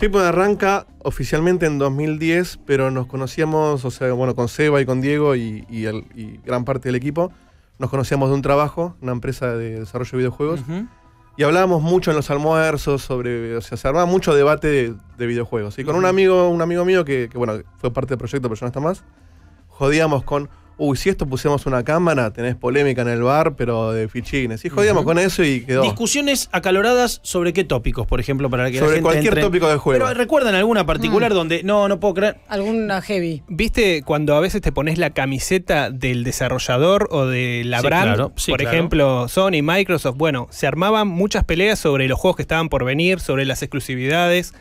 Sí, arranca oficialmente en 2010, pero nos conocíamos, o sea, bueno, con Seba y con Diego y, el, gran parte del equipo, nos conocíamos de un trabajo, una empresa de desarrollo de videojuegos, y hablábamos mucho en los almuerzos sobre, o sea, se armaba mucho debate de, videojuegos. Y con un amigo, un amigo mío que, que, bueno, fue parte del proyecto, pero ya no está más, jodíamos con, uy, si esto pusiéramos una cámara, tenés polémica en el bar, pero de fichines. Y jodíamos con eso y quedó. Discusiones acaloradas sobre qué tópicos, por ejemplo, para que sobre cualquier tópico de juego. Pero recuerdan alguna particular mm. donde no, no puedo creer. Alguna heavy. ¿Viste cuando a veces te pones la camiseta del desarrollador o de la sí, por ejemplo, Sony, Microsoft, bueno, se armaban muchas peleas sobre los juegos que estaban por venir, sobre las exclusividades.